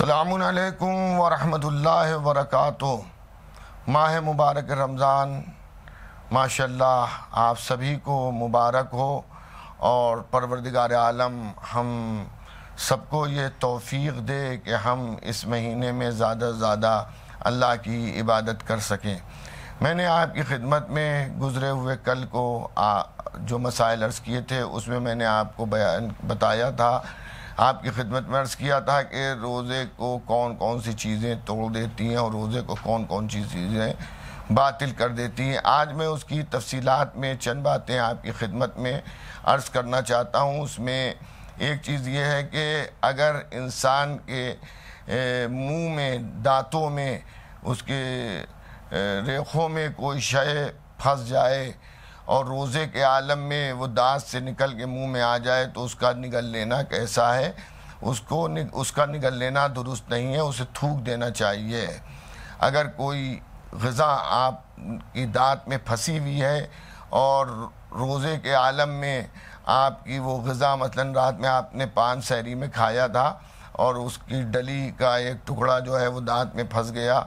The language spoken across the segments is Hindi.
अल्लाम वरहमतुल्लाहि वरक माह मुबारक रमज़ान माशाल्लाह आप सभी को मुबारक हो और परवरदिगार आलम हम सबको ये तोफ़ी दे कि हम इस महीने में ज़्यादा से ज़्यादा अल्लाह की इबादत कर सकें मैंने आपकी खिदमत में गुज़रे हुए कल को आ, जो मसाइल अर्ज़ किए थे उसमें मैंने आपको बयान बताया था आपकी खिदमत में अर्ज़ किया था कि रोज़े को कौन कौन सी चीज़ें तोड़ देती हैं और रोज़े को कौन कौन सी चीज़ें बातिल कर देती हैं आज मैं उसकी तफसीलात में चंद बातें आपकी खिदमत में अर्ज़ करना चाहता हूँ उसमें एक चीज़ ये है कि अगर इंसान के मुंह में दांतों में उसके रेखों में कोई शय फंस जाए और रोज़े के आलम में वो दांत से निकल के मुंह में आ जाए तो उसका निगल लेना कैसा है उसको नि, उसका निगल लेना दुरुस्त नहीं है उसे थूक देना चाहिए अगर कोई गज़ा आप की दांत में फंसी हुई है और रोज़े के आलम में आपकी वो गज़ा मतलब रात में आपने पान सैरी में खाया था और उसकी डली का एक टुकड़ा जो है वो दांत में फंस गया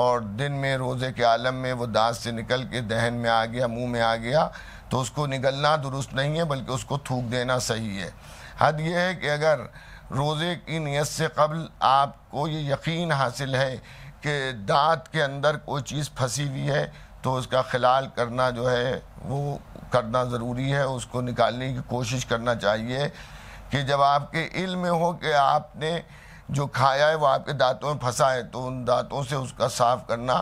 और दिन में रोज़े के आलम में वो दांत से निकल के दहन में आ गया मुंह में आ गया तो उसको निकलना दुरुस्त नहीं है बल्कि उसको थूक देना सही है हद यह है कि अगर रोज़े की नीयत से कबल आपको ये यकीन हासिल है कि दांत के अंदर कोई चीज़ फंसी हुई है तो उसका खिलाल करना जो है वो करना ज़रूरी है उसको निकालने की कोशिश करना चाहिए कि जब आपके में हो कि आपने जो खाया है वो आपके दांतों में फंसा है तो उन दांतों से उसका साफ़ करना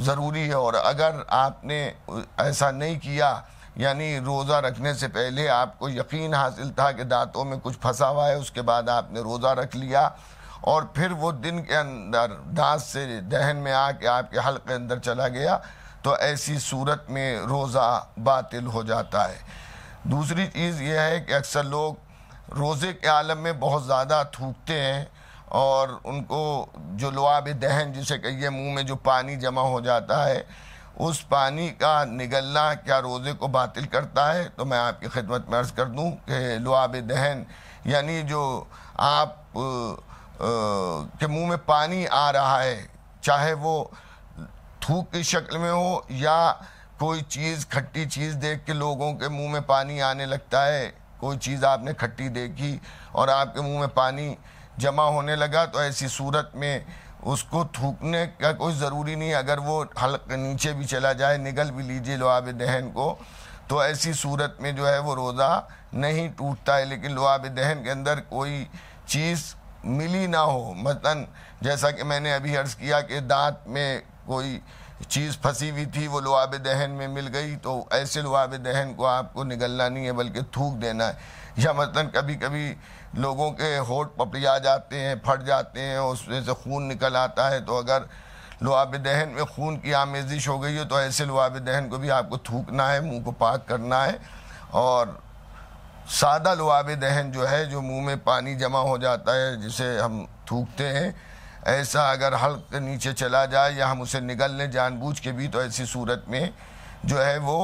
ज़रूरी है और अगर आपने ऐसा नहीं किया यानी रोज़ा रखने से पहले आपको यकीन हासिल था कि दांतों में कुछ फंसा हुआ है उसके बाद आपने रोज़ा रख लिया और फिर वो दिन के अंदर दांत से दहन में आके आपके हल्के अंदर चला गया तो ऐसी सूरत में रोज़ा बातिल हो जाता है दूसरी चीज़ यह है कि अक्सर लोग रोज़े के आलम में बहुत ज़्यादा थूकते हैं और उनको जो लुआब दहन जिसे कहिए मुंह में जो पानी जमा हो जाता है उस पानी का निगलना क्या रोज़े को बातिल करता है तो मैं आपकी खिदमत में अर्ज़ कर दूँ कि लुआब दहन यानी जो आप के मुंह में पानी आ रहा है चाहे वो थूक की शक्ल में हो या कोई चीज़ खट्टी चीज़ देख के लोगों के मुंह में पानी आने लगता है कोई चीज़ आपने खट्टी देखी और आपके मुंह में पानी जमा होने लगा तो ऐसी सूरत में उसको थूकने का कोई ज़रूरी नहीं अगर वो हल्क नीचे भी चला जाए निगल भी लीजिए लोआब दहन को तो ऐसी सूरत में जो है वो रोज़ा नहीं टूटता है लेकिन लोआब दहन के अंदर कोई चीज़ मिली ना हो मतन जैसा कि मैंने अभी अर्ज़ किया कि दांत में कोई चीज़ फंसी हुई थी वो लुआब दहन में मिल गई तो ऐसे लुआब दहन को आपको निगलना नहीं है बल्कि थूक देना है या मतलब कभी कभी लोगों के होठ पपड़िया जाते हैं फट जाते हैं उसमें से खून निकल आता है तो अगर लुआब दहन में खून की आमेजिश हो गई हो तो ऐसे लुआब दहन को भी आपको थूकना है मुंह को पाक करना है और सादा लुआब दहन जो है जो मुंह में पानी जमा हो जाता है जिसे हम थूकते हैं ऐसा अगर हल्क नीचे चला जाए या हम उसे निगल लें जानबूझ के भी तो ऐसी सूरत में जो है वो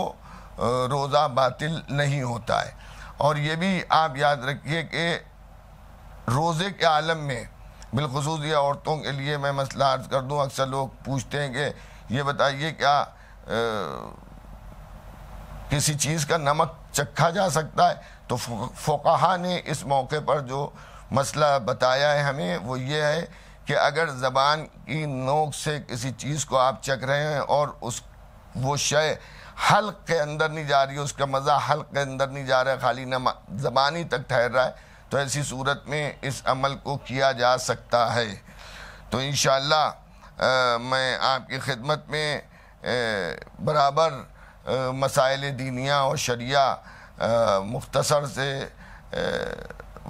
रोज़ा बातिल नहीं होता है और ये भी आप याद रखिए कि रोज़े के आलम में बिलखसूस ये औरतों के लिए मैं मसला अर्ज कर दूँ अक्सर लोग पूछते हैं कि ये बताइए क्या आ, किसी चीज़ का नमक चखा जा सकता है तो फोकहा ने इस मौके पर जो मसला बताया है हमें वो ये है कि अगर ज़बान की नोक से किसी चीज़ को आप चख रहे हैं और उस वो शय हल्क के अंदर नहीं जा रही है उसका मज़ा हल्क के अंदर नहीं जा रहा है खाली न ज़बानी तक ठहर रहा है तो ऐसी सूरत में इस अमल को किया जा सकता है तो इन मैं आपकी खिदमत में आ, बराबर आ, मसाइल दीनिया और शरिया मुख्तसर से आ,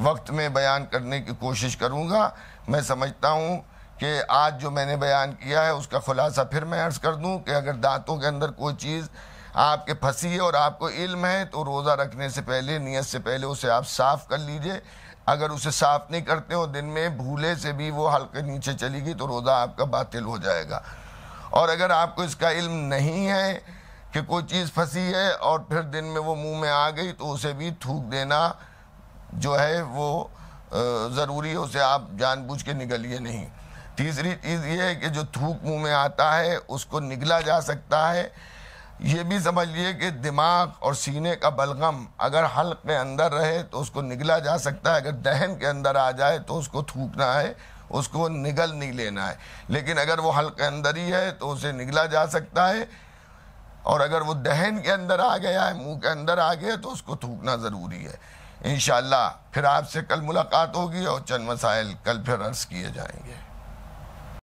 वक्त में बयान करने की कोशिश करूँगा मैं समझता हूँ कि आज जो मैंने बयान किया है उसका खुलासा फिर मैं अर्ज़ कर दूँ कि अगर दांतों के अंदर कोई चीज़ आपके फंसी है और आपको इल्म है तो रोज़ा रखने से पहले नियत से पहले उसे आप साफ़ कर लीजिए अगर उसे साफ़ नहीं करते हो दिन में भूले से भी वो हल्के नीचे चली गई तो रोज़ा आपका बातिल हो जाएगा और अगर आपको इसका इल्म नहीं है कि कोई चीज़ फंसी है और फिर दिन में वो मुंह में आ गई तो उसे भी थूक देना जो है वो ज़रूरी है उसे आप जानबूझ के निगलिए नहीं तीसरी चीज़ ये है कि जो थूक मुंह में आता है उसको निगला जा सकता है ये भी समझिए कि दिमाग और सीने का बलगम अगर हल्क में अंदर रहे तो उसको निगला जा सकता है अगर दहन के अंदर आ जाए तो उसको थूकना है उसको निगल नहीं लेना है लेकिन अगर वो हल्क के अंदर ही है तो उसे निगला जा सकता है और अगर वो दहन के अंदर आ गया है मुंह के अंदर आ गया है तो उसको थूकना ज़रूरी है इन फिर आपसे कल मुलाकात होगी और चंद मसाइल कल फिर अर्ज़ किए जाएंगे